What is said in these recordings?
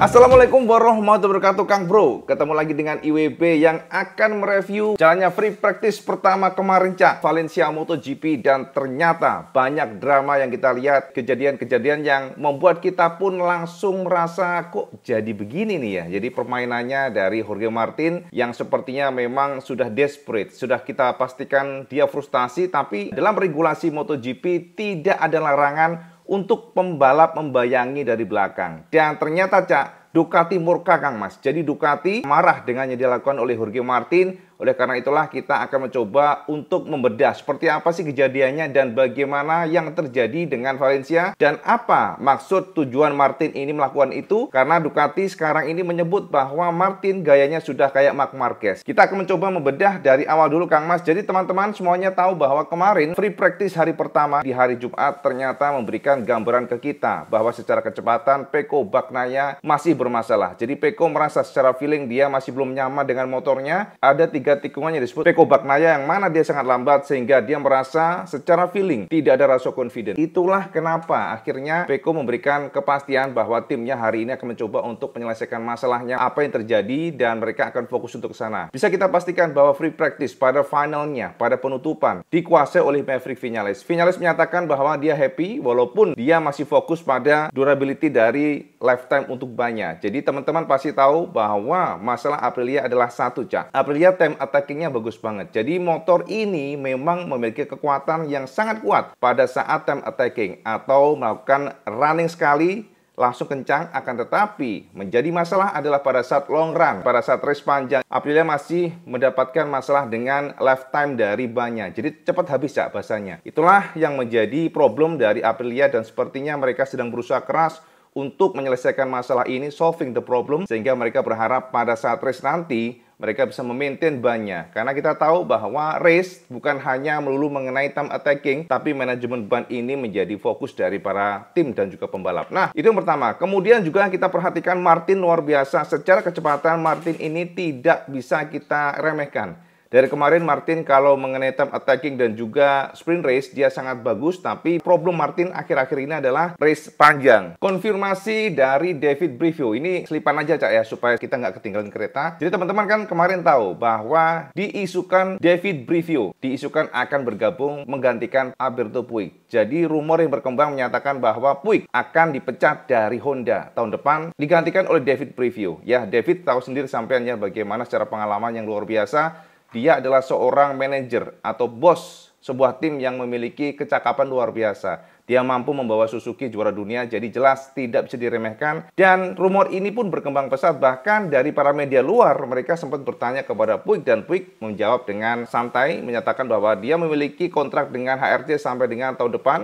Assalamualaikum warahmatullahi wabarakatuh Kang Bro Ketemu lagi dengan IWB yang akan mereview jalannya free practice pertama kemarin Cak Valencia MotoGP dan ternyata banyak drama yang kita lihat Kejadian-kejadian yang membuat kita pun langsung merasa kok jadi begini nih ya Jadi permainannya dari Jorge Martin yang sepertinya memang sudah desperate Sudah kita pastikan dia frustasi tapi dalam regulasi MotoGP tidak ada larangan untuk pembalap membayangi dari belakang. Dan ternyata Cak, Ducati murka Kang Mas. Jadi Ducati marah dengan yang dilakukan oleh Jorge Martin oleh karena itulah kita akan mencoba untuk membedah seperti apa sih kejadiannya dan bagaimana yang terjadi dengan Valencia dan apa maksud tujuan Martin ini melakukan itu karena Ducati sekarang ini menyebut bahwa Martin gayanya sudah kayak Mark Marquez. Kita akan mencoba membedah dari awal dulu Kang Mas. Jadi teman-teman semuanya tahu bahwa kemarin free practice hari pertama di hari Jumat ternyata memberikan gambaran ke kita bahwa secara kecepatan Peko Baknaya masih bermasalah. Jadi Peko merasa secara feeling dia masih belum nyaman dengan motornya. Ada tiga ketiga tikungannya disebut Pekobaknaya yang mana dia sangat lambat sehingga dia merasa secara feeling tidak ada rasa confident. Itulah kenapa akhirnya Peko memberikan kepastian bahwa timnya hari ini akan mencoba untuk menyelesaikan masalahnya apa yang terjadi dan mereka akan fokus untuk sana. Bisa kita pastikan bahwa free practice pada finalnya, pada penutupan dikuasai oleh Maverick Vinales. Vinales menyatakan bahwa dia happy walaupun dia masih fokus pada durability dari lifetime untuk banyak. Jadi teman-teman pasti tahu bahwa masalah Aprilia adalah satu, Cak. Aprilia time attackingnya bagus banget. Jadi motor ini memang memiliki kekuatan yang sangat kuat pada saat time attacking atau melakukan running sekali langsung kencang akan tetapi menjadi masalah adalah pada saat long run, pada saat race panjang Aprilia masih mendapatkan masalah dengan lifetime dari bannya. Jadi cepat habis ya bahasanya. Itulah yang menjadi problem dari Aprilia dan sepertinya mereka sedang berusaha keras untuk menyelesaikan masalah ini solving the problem sehingga mereka berharap pada saat race nanti mereka bisa memaintain bannya. Karena kita tahu bahwa race bukan hanya melulu mengenai time attacking, tapi manajemen ban ini menjadi fokus dari para tim dan juga pembalap. Nah, itu yang pertama. Kemudian juga kita perhatikan Martin luar biasa. Secara kecepatan Martin ini tidak bisa kita remehkan. Dari kemarin Martin kalau mengenai time attacking dan juga sprint race dia sangat bagus tapi problem Martin akhir-akhir ini adalah race panjang. Konfirmasi dari David Brivio ini selipan aja Cak ya supaya kita nggak ketinggalan kereta. Jadi teman-teman kan kemarin tahu bahwa diisukan David Brivio diisukan akan bergabung menggantikan Alberto Puig. Jadi rumor yang berkembang menyatakan bahwa Puig akan dipecat dari Honda tahun depan digantikan oleh David Brivio. Ya David tahu sendiri sampeannya bagaimana secara pengalaman yang luar biasa dia adalah seorang manajer atau bos sebuah tim yang memiliki kecakapan luar biasa. Dia mampu membawa Suzuki juara dunia, jadi jelas tidak bisa diremehkan. Dan rumor ini pun berkembang pesat, bahkan dari para media luar, mereka sempat bertanya kepada Puig, dan Puig menjawab dengan santai, menyatakan bahwa dia memiliki kontrak dengan HRC sampai dengan tahun depan,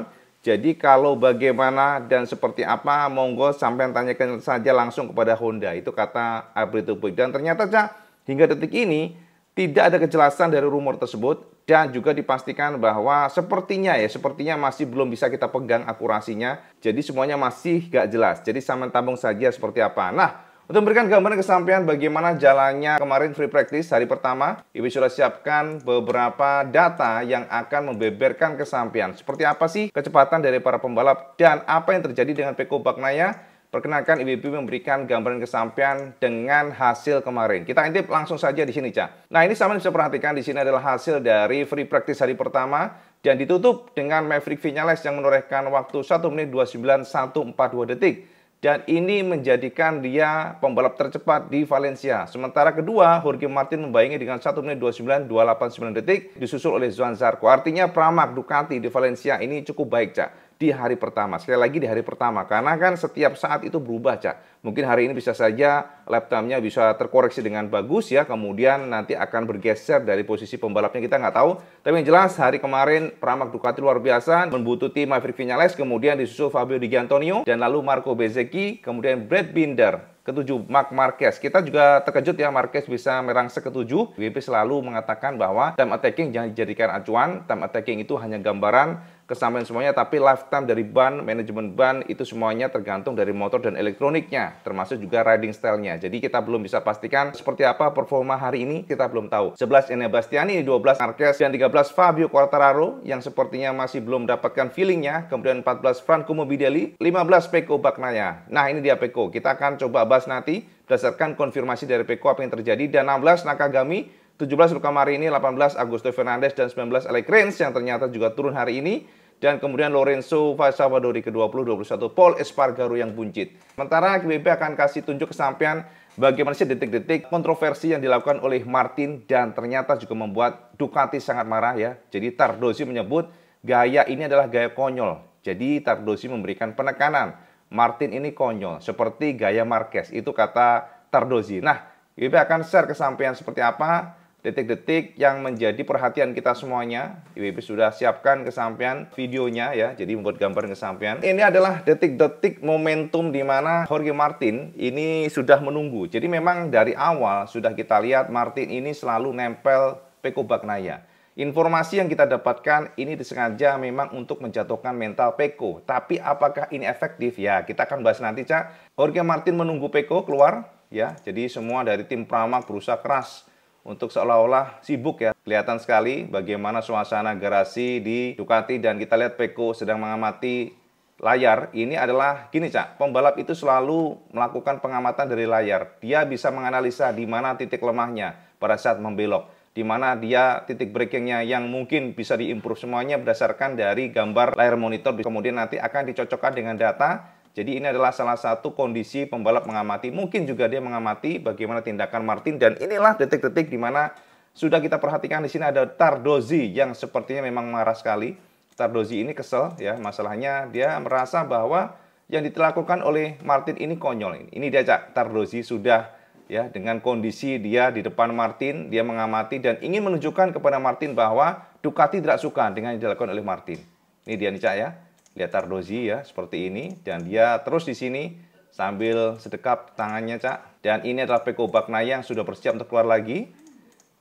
jadi kalau bagaimana dan seperti apa, monggo sampai tanyakan saja langsung kepada Honda. Itu kata Abritu Puig. Dan ternyata, Cak, hingga detik ini, tidak ada kejelasan dari rumor tersebut dan juga dipastikan bahwa sepertinya ya, sepertinya masih belum bisa kita pegang akurasinya. Jadi semuanya masih gak jelas. Jadi saman tabung saja seperti apa. Nah, untuk memberikan gambaran kesampaian bagaimana jalannya kemarin free practice hari pertama, Ibu sudah siapkan beberapa data yang akan membeberkan kesampaian. Seperti apa sih kecepatan dari para pembalap dan apa yang terjadi dengan Peko Baknaya Perkenalkan IBB memberikan gambaran kesampaian dengan hasil kemarin. Kita intip langsung saja di sini, Cak. Nah, ini sama bisa perhatikan di sini adalah hasil dari free practice hari pertama dan ditutup dengan Maverick Vinales yang menorehkan waktu 1 menit 29142 detik. Dan ini menjadikan dia pembalap tercepat di Valencia. Sementara kedua, Jorge Martin membayangi dengan 1 menit 29.289 detik disusul oleh Joan Zarco. Artinya pramac Ducati di Valencia ini cukup baik, Cak di hari pertama. Sekali lagi di hari pertama, karena kan setiap saat itu berubah, Cak. Mungkin hari ini bisa saja laptopnya bisa terkoreksi dengan bagus ya, kemudian nanti akan bergeser dari posisi pembalapnya kita nggak tahu. Tapi yang jelas hari kemarin Pramak Ducati luar biasa membutuhkan Maverick Vinales, kemudian disusul Fabio Di Giantonio dan lalu Marco Bezzecchi, kemudian Brad Binder, ketujuh Mark Marquez. Kita juga terkejut ya Marquez bisa merangsek ketujuh. WP selalu mengatakan bahwa time attacking jangan dijadikan acuan. Time attacking itu hanya gambaran kesampaian semuanya tapi lifetime dari ban, manajemen ban itu semuanya tergantung dari motor dan elektroniknya termasuk juga riding stylenya. Jadi kita belum bisa pastikan seperti apa performa hari ini kita belum tahu. 11 Enya Bastiani, 12 Marquez dan 13 Fabio Quartararo yang sepertinya masih belum mendapatkan feelingnya. Kemudian 14 Franco Mobidelli 15 Peko Bagnaia. Nah ini dia Peko. Kita akan coba bahas 16 nanti berdasarkan konfirmasi dari Peko apa yang terjadi dan 16 Nakagami 17 Luka ini 18 Agusto Fernandes dan 19 Alec Rins yang ternyata juga turun hari ini dan kemudian Lorenzo Savado ke-20, 21 Paul Espargaro yang buncit. Sementara KBB akan kasih tunjuk kesampaian bagaimana sih detik-detik kontroversi yang dilakukan oleh Martin dan ternyata juga membuat Ducati sangat marah ya. Jadi Tardosi menyebut gaya ini adalah gaya konyol. Jadi Tardosi memberikan penekanan Martin ini konyol, seperti gaya Marquez. Itu kata Tardozi. Nah, IWP akan share kesampaian seperti apa, detik-detik yang menjadi perhatian kita semuanya. IWP sudah siapkan kesampaian videonya ya, jadi membuat gambar kesampaian. Ini adalah detik-detik momentum di mana Jorge Martin ini sudah menunggu. Jadi memang dari awal sudah kita lihat Martin ini selalu nempel Peko Bagnaya. Informasi yang kita dapatkan ini disengaja memang untuk menjatuhkan mental Peko. Tapi apakah ini efektif? Ya, kita akan bahas nanti, Cak. Jorge Martin menunggu Peko keluar, ya. Jadi semua dari tim Pramak berusaha keras untuk seolah-olah sibuk ya. Kelihatan sekali bagaimana suasana garasi di Ducati dan kita lihat Peko sedang mengamati layar. Ini adalah gini, Cak. Pembalap itu selalu melakukan pengamatan dari layar. Dia bisa menganalisa di mana titik lemahnya pada saat membelok di mana dia titik breakingnya yang mungkin bisa diimprove semuanya berdasarkan dari gambar layar monitor kemudian nanti akan dicocokkan dengan data jadi ini adalah salah satu kondisi pembalap mengamati mungkin juga dia mengamati bagaimana tindakan Martin dan inilah detik-detik di mana sudah kita perhatikan di sini ada Tardozi yang sepertinya memang marah sekali Tardozi ini kesel ya masalahnya dia merasa bahwa yang dilakukan oleh Martin ini konyol ini dia cak Tardozi sudah ya dengan kondisi dia di depan Martin, dia mengamati dan ingin menunjukkan kepada Martin bahwa Ducati tidak suka dengan yang dilakukan oleh Martin. Ini dia nih Cak ya. Lihat Tardozi ya seperti ini dan dia terus di sini sambil sedekap tangannya Cak. Dan ini adalah Peko Baknaya yang sudah bersiap untuk keluar lagi.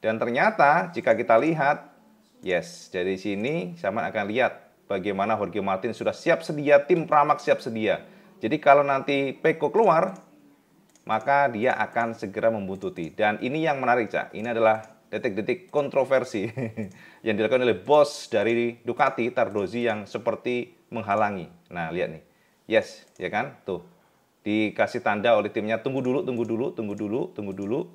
Dan ternyata jika kita lihat yes, dari sini sama akan lihat bagaimana Jorge Martin sudah siap sedia, tim Pramac siap sedia. Jadi kalau nanti Peko keluar, maka dia akan segera membuntuti. Dan ini yang menarik, Cak. Ini adalah detik-detik kontroversi yang dilakukan oleh bos dari Ducati, Tardozi, yang seperti menghalangi. Nah, lihat nih. Yes, ya kan? Tuh. Dikasih tanda oleh timnya, tunggu dulu, tunggu dulu, tunggu dulu, tunggu dulu.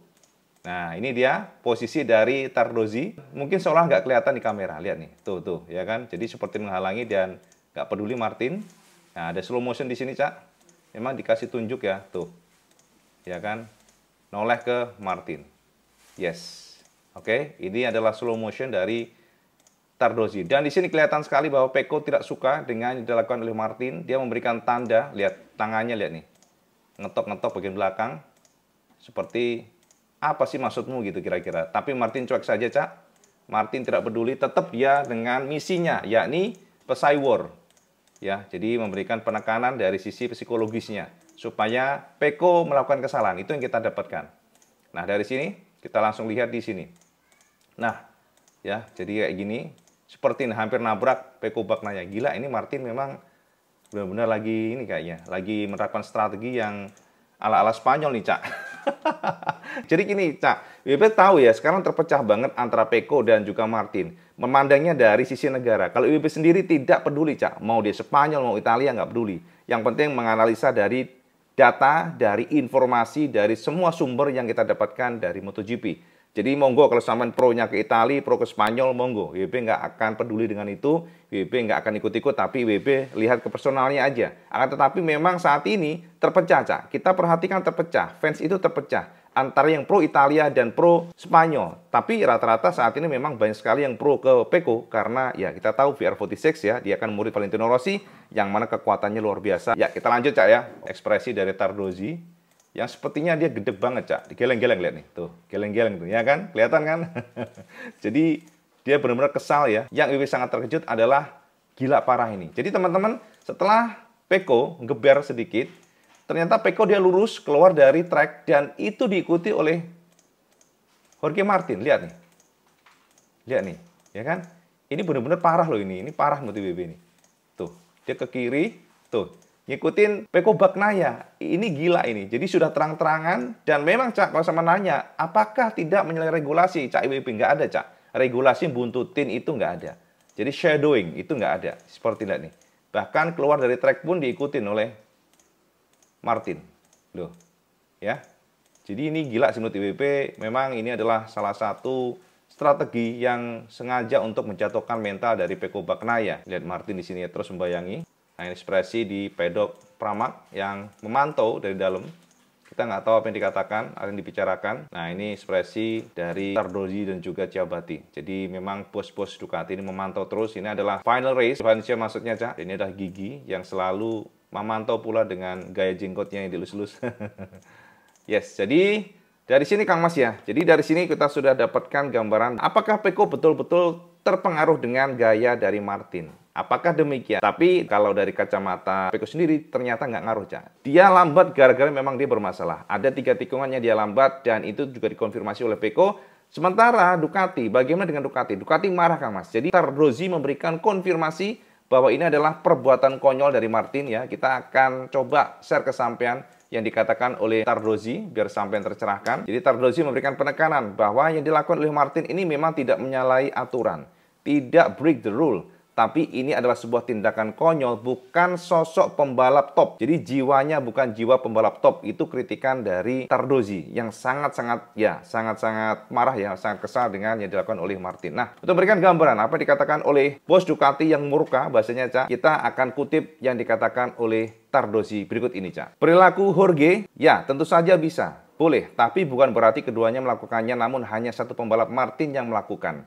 Nah, ini dia posisi dari Tardozi. Mungkin seolah nggak kelihatan di kamera. Lihat nih, tuh, tuh, ya kan? Jadi seperti menghalangi dan nggak peduli Martin. Nah, ada slow motion di sini, Cak. Memang dikasih tunjuk ya, tuh ya kan? Noleh ke Martin. Yes. Oke, okay? ini adalah slow motion dari Tardozi. Dan di sini kelihatan sekali bahwa Peko tidak suka dengan yang dilakukan oleh Martin. Dia memberikan tanda, lihat tangannya, lihat nih. Ngetok-ngetok bagian belakang. Seperti, apa sih maksudmu gitu kira-kira. Tapi Martin cuek saja, Cak. Martin tidak peduli, tetap dia dengan misinya, yakni pesai War. Ya, jadi memberikan penekanan dari sisi psikologisnya supaya Peko melakukan kesalahan. Itu yang kita dapatkan. Nah, dari sini kita langsung lihat di sini. Nah, ya, jadi kayak gini. Seperti ini, hampir nabrak Peko nanya Gila, ini Martin memang benar-benar lagi ini kayaknya. Lagi menerapkan strategi yang ala-ala Spanyol nih, Cak. Jadi gini, Cak, WP tahu ya sekarang terpecah banget antara Peko dan juga Martin. Memandangnya dari sisi negara. Kalau WP sendiri tidak peduli, Cak. Mau dia Spanyol, mau Italia, nggak peduli. Yang penting menganalisa dari data, dari informasi, dari semua sumber yang kita dapatkan dari MotoGP. Jadi monggo kalau sampean pro-nya ke Italia, pro ke Spanyol, monggo. WB nggak akan peduli dengan itu, WB nggak akan ikut-ikut, tapi WB lihat ke personalnya aja. Akan tetapi memang saat ini terpecah, Cak. Kita perhatikan terpecah, fans itu terpecah antara yang pro Italia dan pro Spanyol. Tapi rata-rata saat ini memang banyak sekali yang pro ke Peko karena ya kita tahu VR46 ya, dia akan murid Valentino Rossi yang mana kekuatannya luar biasa. Ya, kita lanjut Cak ya. Ekspresi dari Tardozi yang sepertinya dia gede banget Cak. Geleng-geleng lihat nih, tuh. Geleng-geleng tuh, ya kan? Kelihatan kan? Jadi dia benar-benar kesal ya. Yang Iwi sangat terkejut adalah gila parah ini. Jadi teman-teman, setelah Peko geber sedikit, Ternyata Peko dia lurus keluar dari track dan itu diikuti oleh Jorge Martin. Lihat nih. Lihat nih, ya kan? Ini benar-benar parah loh ini. Ini parah MotoGP ini. Tuh, dia ke kiri, tuh. Ngikutin Peko Bagnaya. Ini gila ini. Jadi sudah terang-terangan dan memang Cak kalau sama nanya, apakah tidak menyalahi regulasi? Cak IWP nggak ada, Cak. Regulasi buntutin itu nggak ada. Jadi shadowing itu nggak ada. Seperti lihat nih. Bahkan keluar dari track pun diikutin oleh Martin. Loh, ya. Jadi ini gila sih menurut IWP, memang ini adalah salah satu strategi yang sengaja untuk menjatuhkan mental dari Peko Baknaya. Lihat Martin di sini ya, terus membayangi. Nah, ini ekspresi di pedok pramak yang memantau dari dalam kita nggak tahu apa yang dikatakan, apa yang dibicarakan. Nah, ini ekspresi dari Sardozi dan juga Ciabati. Jadi memang bos-bos Ducati ini memantau terus. Ini adalah final race, Valencia maksudnya, Cak. Ini adalah gigi yang selalu Mamantau pula dengan gaya jenggotnya yang dilus-lus. yes, jadi dari sini Kang Mas ya. Jadi dari sini kita sudah dapatkan gambaran apakah Peko betul-betul terpengaruh dengan gaya dari Martin. Apakah demikian? Tapi kalau dari kacamata Peko sendiri ternyata nggak ngaruh, Cak. Dia lambat gara-gara memang dia bermasalah. Ada tiga tikungannya dia lambat dan itu juga dikonfirmasi oleh Peko. Sementara Ducati, bagaimana dengan Ducati? Ducati marah, Kang Mas. Jadi Tardozi memberikan konfirmasi bahwa ini adalah perbuatan konyol dari Martin ya. Kita akan coba share ke sampean yang dikatakan oleh Tardozi biar sampean tercerahkan. Jadi Tardozi memberikan penekanan bahwa yang dilakukan oleh Martin ini memang tidak menyalahi aturan, tidak break the rule, tapi ini adalah sebuah tindakan konyol, bukan sosok pembalap top. Jadi jiwanya bukan jiwa pembalap top. Itu kritikan dari Tardozi yang sangat-sangat ya, sangat-sangat marah ya, sangat kesal dengan yang dilakukan oleh Martin. Nah, untuk memberikan gambaran apa yang dikatakan oleh bos Ducati yang murka, bahasanya Cak, kita akan kutip yang dikatakan oleh Tardozi berikut ini, Cak. Perilaku Jorge, ya tentu saja bisa. Boleh, tapi bukan berarti keduanya melakukannya namun hanya satu pembalap Martin yang melakukan.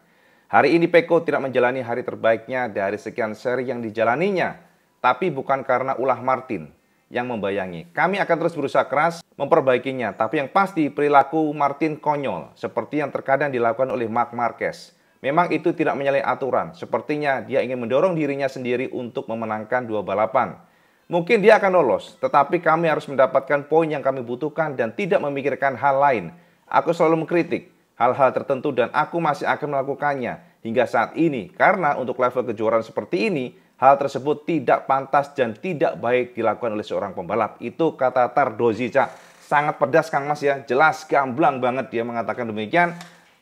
Hari ini Peko tidak menjalani hari terbaiknya dari sekian seri yang dijalaninya, tapi bukan karena ulah Martin yang membayangi. Kami akan terus berusaha keras memperbaikinya, tapi yang pasti perilaku Martin konyol, seperti yang terkadang dilakukan oleh Mark Marquez. Memang itu tidak menyalahi aturan, sepertinya dia ingin mendorong dirinya sendiri untuk memenangkan dua balapan. Mungkin dia akan lolos, tetapi kami harus mendapatkan poin yang kami butuhkan dan tidak memikirkan hal lain. Aku selalu mengkritik, hal-hal tertentu dan aku masih akan melakukannya hingga saat ini karena untuk level kejuaraan seperti ini hal tersebut tidak pantas dan tidak baik dilakukan oleh seorang pembalap. Itu kata Tardozi, Cak. Sangat pedas Kang Mas ya, jelas gamblang banget dia mengatakan demikian.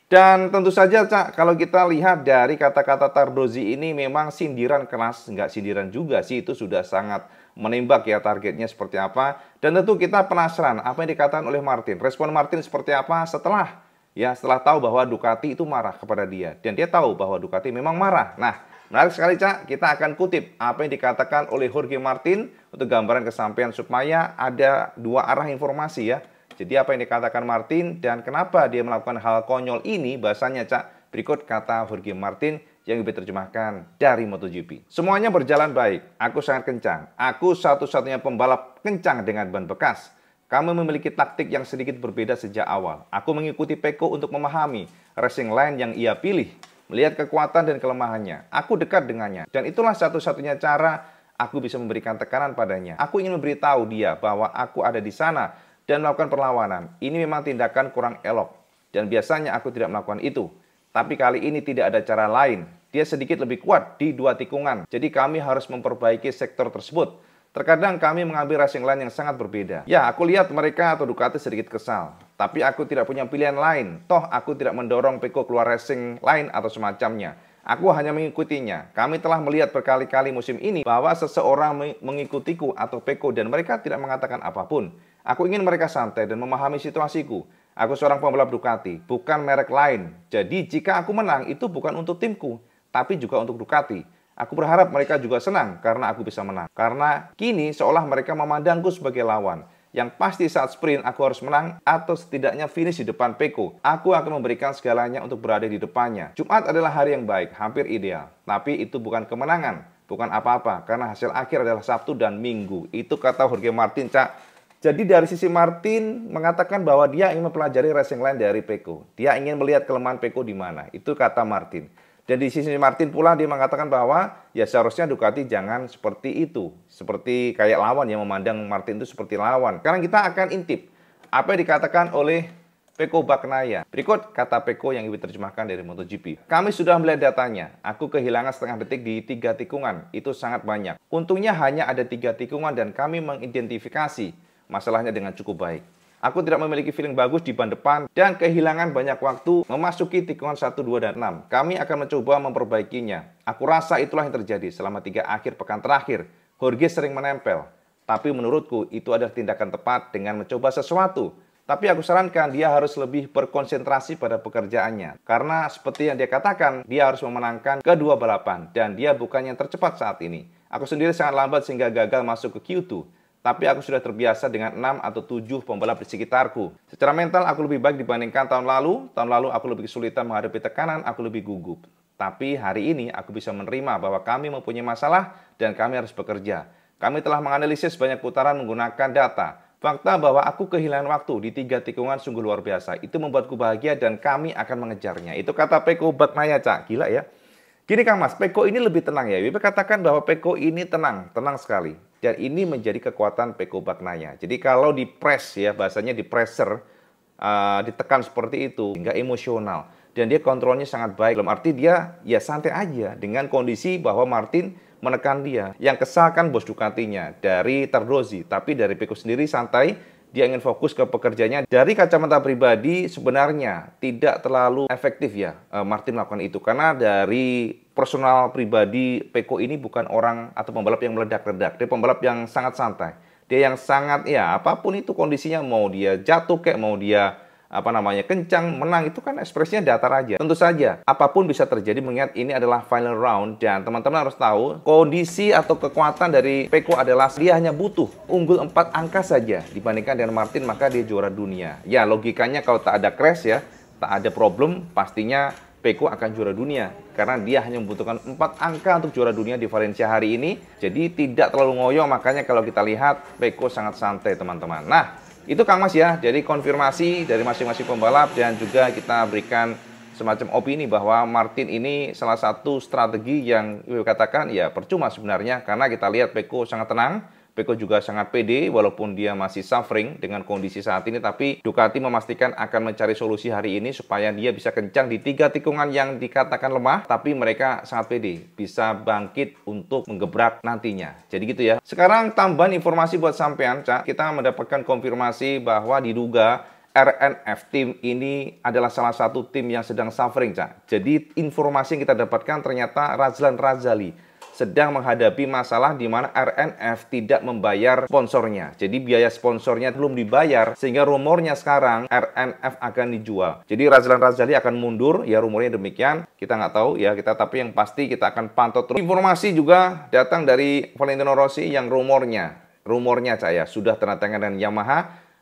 Dan tentu saja, Cak, kalau kita lihat dari kata-kata Tardozi ini memang sindiran keras, nggak sindiran juga sih, itu sudah sangat menembak ya targetnya seperti apa. Dan tentu kita penasaran apa yang dikatakan oleh Martin. Respon Martin seperti apa setelah ya setelah tahu bahwa Ducati itu marah kepada dia dan dia tahu bahwa Ducati memang marah. Nah, menarik sekali Cak, kita akan kutip apa yang dikatakan oleh Jorge Martin untuk gambaran kesampaian supaya ada dua arah informasi ya. Jadi apa yang dikatakan Martin dan kenapa dia melakukan hal konyol ini bahasanya Cak. Berikut kata Jorge Martin yang lebih terjemahkan dari MotoGP. Semuanya berjalan baik. Aku sangat kencang. Aku satu-satunya pembalap kencang dengan ban bekas kami memiliki taktik yang sedikit berbeda sejak awal. Aku mengikuti Peko untuk memahami racing line yang ia pilih, melihat kekuatan dan kelemahannya. Aku dekat dengannya, dan itulah satu-satunya cara aku bisa memberikan tekanan padanya. Aku ingin memberitahu dia bahwa aku ada di sana dan melakukan perlawanan. Ini memang tindakan kurang elok, dan biasanya aku tidak melakukan itu. Tapi kali ini tidak ada cara lain. Dia sedikit lebih kuat di dua tikungan, jadi kami harus memperbaiki sektor tersebut Terkadang kami mengambil racing line yang sangat berbeda. Ya, aku lihat mereka atau Ducati sedikit kesal. Tapi aku tidak punya pilihan lain. Toh aku tidak mendorong Peko keluar racing line atau semacamnya. Aku hanya mengikutinya. Kami telah melihat berkali-kali musim ini bahwa seseorang mengikutiku atau Peko dan mereka tidak mengatakan apapun. Aku ingin mereka santai dan memahami situasiku. Aku seorang pembalap Ducati, bukan merek lain. Jadi jika aku menang itu bukan untuk timku, tapi juga untuk Ducati. Aku berharap mereka juga senang karena aku bisa menang. Karena kini seolah mereka memandangku sebagai lawan. Yang pasti saat sprint aku harus menang atau setidaknya finish di depan Peko. Aku akan memberikan segalanya untuk berada di depannya. Jumat adalah hari yang baik, hampir ideal. Tapi itu bukan kemenangan, bukan apa-apa. Karena hasil akhir adalah Sabtu dan Minggu. Itu kata Jorge Martin, Cak. Jadi dari sisi Martin mengatakan bahwa dia ingin mempelajari racing line dari Peko. Dia ingin melihat kelemahan Peko di mana. Itu kata Martin. Dan di sisi Martin pula dia mengatakan bahwa ya seharusnya Ducati jangan seperti itu. Seperti kayak lawan yang memandang Martin itu seperti lawan. Sekarang kita akan intip apa yang dikatakan oleh Peko Baknaya. Berikut kata Peko yang ibu terjemahkan dari MotoGP. Kami sudah melihat datanya. Aku kehilangan setengah detik di tiga tikungan. Itu sangat banyak. Untungnya hanya ada tiga tikungan dan kami mengidentifikasi masalahnya dengan cukup baik. Aku tidak memiliki feeling bagus di ban depan dan kehilangan banyak waktu memasuki tikungan 1, 2, dan 6. Kami akan mencoba memperbaikinya. Aku rasa itulah yang terjadi selama tiga akhir pekan terakhir. Jorge sering menempel. Tapi menurutku itu adalah tindakan tepat dengan mencoba sesuatu. Tapi aku sarankan dia harus lebih berkonsentrasi pada pekerjaannya. Karena seperti yang dia katakan, dia harus memenangkan kedua balapan. Dan dia bukan yang tercepat saat ini. Aku sendiri sangat lambat sehingga gagal masuk ke Q2 tapi aku sudah terbiasa dengan 6 atau 7 pembalap di sekitarku. Secara mental, aku lebih baik dibandingkan tahun lalu. Tahun lalu, aku lebih kesulitan menghadapi tekanan, aku lebih gugup. Tapi hari ini, aku bisa menerima bahwa kami mempunyai masalah dan kami harus bekerja. Kami telah menganalisis banyak putaran menggunakan data. Fakta bahwa aku kehilangan waktu di tiga tikungan sungguh luar biasa. Itu membuatku bahagia dan kami akan mengejarnya. Itu kata Peko Batmaya, Cak. Gila ya. Gini Kang Mas, Peko ini lebih tenang ya. Wipe katakan bahwa Peko ini tenang, tenang sekali dan ini menjadi kekuatan Peko Bagnaya. Jadi kalau di press ya bahasanya di pressure uh, ditekan seperti itu hingga emosional dan dia kontrolnya sangat baik. Dalam arti dia ya santai aja dengan kondisi bahwa Martin menekan dia. Yang kesal kan bos Ducatinya dari Tardozi, tapi dari Peko sendiri santai dia ingin fokus ke pekerjanya dari kacamata pribadi sebenarnya tidak terlalu efektif ya eh, Martin melakukan itu karena dari personal pribadi Peko ini bukan orang atau pembalap yang meledak-ledak dia pembalap yang sangat santai dia yang sangat ya apapun itu kondisinya mau dia jatuh kayak mau dia apa namanya kencang menang itu kan ekspresinya datar aja tentu saja apapun bisa terjadi mengingat ini adalah final round dan teman-teman harus tahu kondisi atau kekuatan dari Peko adalah dia hanya butuh unggul empat angka saja dibandingkan dengan Martin maka dia juara dunia ya logikanya kalau tak ada crash ya tak ada problem pastinya Peko akan juara dunia karena dia hanya membutuhkan empat angka untuk juara dunia di Valencia hari ini. Jadi tidak terlalu ngoyo makanya kalau kita lihat Peko sangat santai teman-teman. Nah, itu Kang Mas ya, jadi konfirmasi dari masing-masing pembalap dan juga kita berikan semacam opini bahwa Martin ini salah satu strategi yang katakan ya percuma sebenarnya karena kita lihat Peko sangat tenang, Peko juga sangat pede walaupun dia masih suffering dengan kondisi saat ini tapi Ducati memastikan akan mencari solusi hari ini supaya dia bisa kencang di tiga tikungan yang dikatakan lemah tapi mereka sangat pede bisa bangkit untuk menggebrak nantinya. Jadi gitu ya. Sekarang tambahan informasi buat sampean Cak, kita mendapatkan konfirmasi bahwa diduga RNF tim ini adalah salah satu tim yang sedang suffering, Cak. Jadi informasi yang kita dapatkan ternyata Razlan Razali sedang menghadapi masalah di mana RNF tidak membayar sponsornya. Jadi biaya sponsornya belum dibayar sehingga rumornya sekarang RNF akan dijual. Jadi Razlan Razali akan mundur ya rumornya demikian. Kita nggak tahu ya kita tapi yang pasti kita akan pantau terus. Informasi juga datang dari Valentino Rossi yang rumornya rumornya saya sudah tanda tangan dengan Yamaha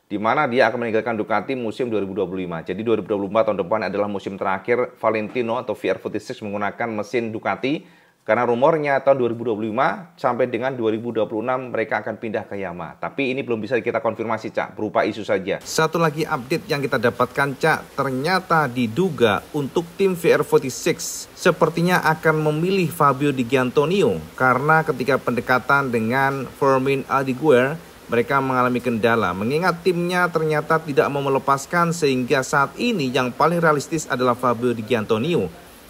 di mana dia akan meninggalkan Ducati musim 2025. Jadi 2024 tahun depan adalah musim terakhir Valentino atau VR46 menggunakan mesin Ducati karena rumornya tahun 2025 sampai dengan 2026 mereka akan pindah ke Yamaha. Tapi ini belum bisa kita konfirmasi, Cak, berupa isu saja. Satu lagi update yang kita dapatkan, Cak, ternyata diduga untuk tim VR46 sepertinya akan memilih Fabio Di Giantonio karena ketika pendekatan dengan Fermin Aldiguer mereka mengalami kendala mengingat timnya ternyata tidak mau melepaskan sehingga saat ini yang paling realistis adalah Fabio Di Giantonio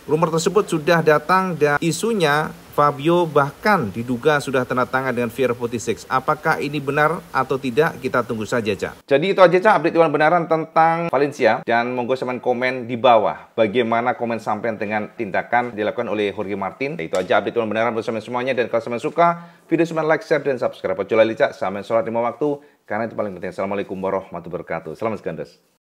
Rumor tersebut sudah datang dan isunya Fabio bahkan diduga sudah tanda tangan dengan VR46. Apakah ini benar atau tidak? Kita tunggu saja, Cak. Jadi itu aja, Cak, update Dewan Benaran tentang Valencia. Dan monggo semen komen di bawah bagaimana komen sampean dengan tindakan dilakukan oleh Jorge Martin. Itu aja update Dewan Benaran bersama semuanya. Dan kalau semen suka, video semen like, share, dan subscribe. Coba Cak. Sampai sholat lima waktu, karena itu paling penting. Assalamualaikum warahmatullahi wabarakatuh. Selamat sekandas.